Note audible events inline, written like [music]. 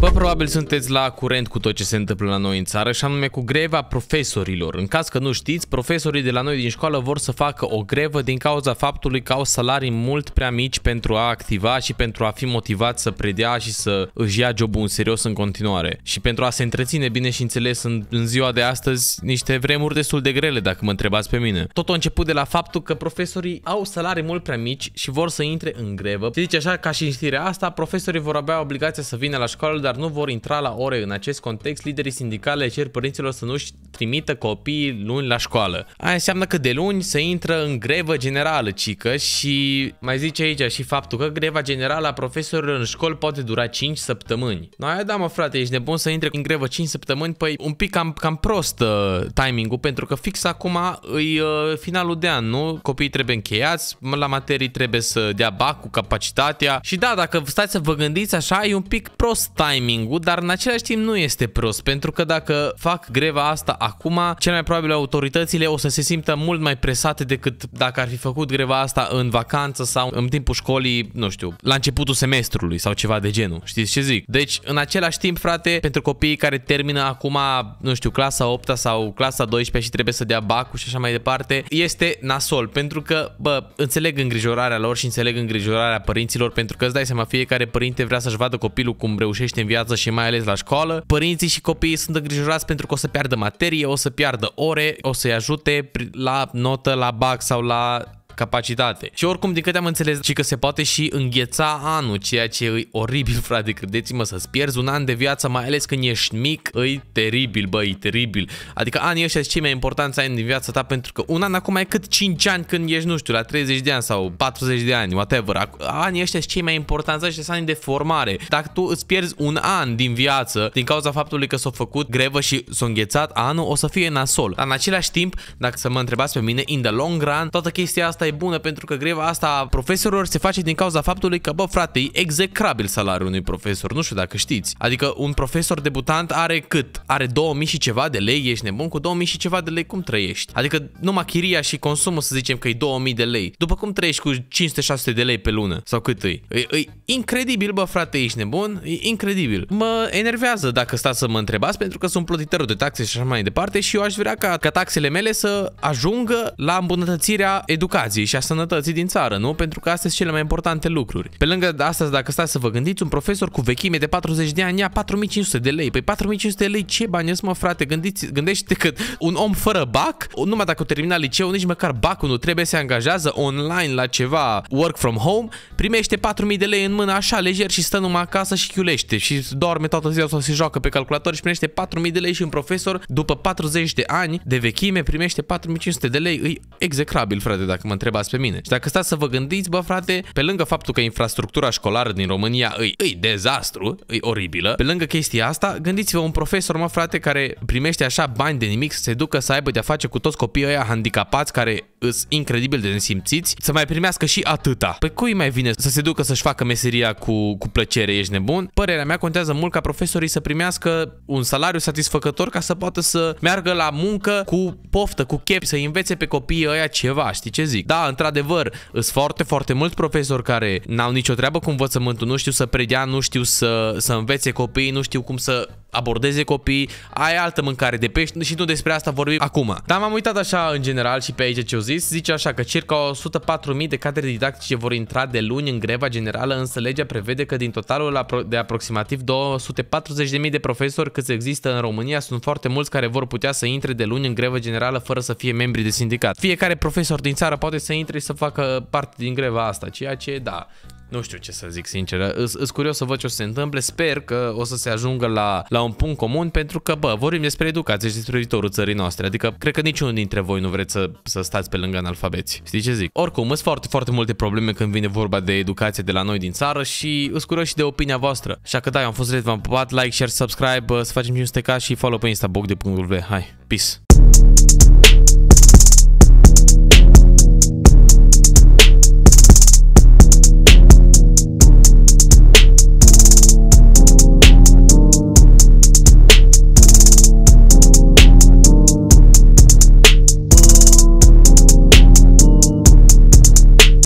Bă, probabil sunteți la curent cu tot ce se întâmplă la noi în țară și anume cu greva profesorilor. În caz că nu știți, profesorii de la noi din școală vor să facă o grevă din cauza faptului că au salarii mult prea mici pentru a activa și pentru a fi motivați să predea și să își ia jobul în serios în continuare. Și pentru a se întreține bine și înțeles în, în ziua de astăzi niște vremuri destul de grele, dacă mă întrebați pe mine. Tot a început de la faptul că profesorii au salarii mult prea mici și vor să intre în grevă. Se zice așa ca și în știrea asta, profesorii vor avea obligația să vină la școală, dar nu vor intra la ore. În acest context, liderii sindicale cer părinților să nu-și trimită copiii luni la școală. Aia înseamnă că de luni se intră în grevă generală, cică, și mai zice aici și faptul că greva generală a profesorilor în școli poate dura 5 săptămâni. Aia da, mă frate, ești nebun să intre în grevă 5 săptămâni? Păi un pic cam, cam prost uh, timingul, pentru că fix acum e uh, finalul de an, nu? Copiii trebuie încheiați, la materii trebuie să dea bac cu capacitatea și da, dacă stați să vă gândiți așa, e un pic prost timing timing-ul, dar în același timp nu este prost, pentru că dacă fac greva asta acum, cel mai probabil autoritățile o să se simtă mult mai presate decât dacă ar fi făcut greva asta în vacanță sau în timpul școlii, nu știu, la începutul semestrului sau ceva de genul. Știți ce zic? Deci, în același timp, frate, pentru copiii care termină acum, nu știu, clasa 8 sau clasa 12 și trebuie să dea bacul și așa mai departe, este nasol, pentru că, bă, înțeleg îngrijorarea lor și înțeleg îngrijorarea părinților, pentru că îți dai seama, fiecare părinte vrea să-și vadă copilul cum reușește în viață și mai ales la școală. Părinții și copiii sunt îngrijorați pentru că o să piardă materie, o să piardă ore, o să-i ajute la notă, la bac sau la capacitate. Și oricum, din câte am înțeles, ci că se poate și îngheța anul, ceea ce e oribil, [laughs] frate, credeți-mă, să-ți pierzi un an de viață, mai ales când ești mic, e teribil, bă, e teribil. Adică anii ăștia sunt cei mai importanți ani din viața ta, pentru că un an acum e cât 5 ani când ești, nu știu, la 30 de ani sau 40 de ani, whatever. Anii ăștia sunt cei mai importanți, ăștia sunt ani de formare. Dacă tu îți pierzi un an din viață din cauza faptului că s-a făcut grevă și s-a înghețat anul, o să fie nasol. Dar în același timp, dacă să mă întrebați pe mine, in the long run, toată chestia asta e e bună pentru că greva asta a profesorilor se face din cauza faptului că, bă, frate, e execrabil salariul unui profesor, nu știu dacă știți. Adică un profesor debutant are cât? Are 2000 și ceva de lei, ești nebun cu 2000 și ceva de lei, cum trăiești? Adică numai chiria și consumul să zicem că e 2000 de lei. După cum trăiești cu 500-600 de lei pe lună sau cât e? E, e incredibil, bă, frate, ești nebun, e incredibil. Mă enervează dacă stați să mă întrebați pentru că sunt plătitorul de taxe și așa mai departe și eu aș vrea ca, ca taxele mele să ajungă la îmbunătățirea educației educației și a sănătății din țară, nu? Pentru că astea sunt cele mai importante lucruri. Pe lângă asta, dacă stați să vă gândiți, un profesor cu vechime de 40 de ani ia 4500 de lei. Păi 4500 de lei ce bani mă frate? Gândiți, gândește că un om fără bac, numai dacă o termina liceu, nici măcar bacul nu trebuie să se angajează online la ceva work from home, primește 4000 de lei în mână așa lejer și stă numai acasă și chiulește și doarme toată ziua sau se joacă pe calculator și primește 4000 de lei și un profesor după 40 de ani de vechime primește 4500 de lei. E execrabil, frate, dacă mă întrebați pe mine. Și dacă stați să vă gândiți, bă frate, pe lângă faptul că infrastructura școlară din România îi, îi dezastru, îi oribilă, pe lângă chestia asta, gândiți-vă un profesor, mă frate, care primește așa bani de nimic să se ducă să aibă de-a face cu toți copiii ăia handicapați care îs incredibil de nesimțiți, să mai primească și atâta. Pe păi cui mai vine să se ducă să-și facă meseria cu, cu plăcere, ești nebun? Părerea mea contează mult ca profesorii să primească un salariu satisfăcător ca să poată să meargă la muncă cu poftă, cu chef, să învețe pe copiii ăia ceva, știi ce zic? Da, într-adevăr, sunt foarte, foarte mulți profesori care n-au nicio treabă cu învățământul, nu știu să predea, nu știu să, să învețe copiii, nu știu cum să abordeze copiii, ai altă mâncare de pești și nu despre asta vorbim acum. Dar m-am uitat așa în general și pe aici ce o zic zis, zice așa că circa 104.000 de cadre didactice vor intra de luni în greva generală, însă legea prevede că din totalul de aproximativ 240.000 de profesori câți există în România, sunt foarte mulți care vor putea să intre de luni în grevă generală fără să fie membri de sindicat. Fiecare profesor din țară poate să intre și să facă parte din greva asta, ceea ce, da, nu știu ce să zic sincer, sunt curios să văd ce o să se întâmple, sper că o să se ajungă la, la un punct comun pentru că, bă, vorbim despre educație și despre viitorul țării noastre, adică cred că niciunul dintre voi nu vreți să, să stați pe lângă analfabeți, știi ce zic? Oricum, sunt foarte, foarte multe probleme când vine vorba de educație de la noi din țară și sunt curios și de opinia voastră. Așa că da, eu am fost Red, v-am pupat, like, share, subscribe, să facem 500k și follow pe Insta, de.v. Hai, peace!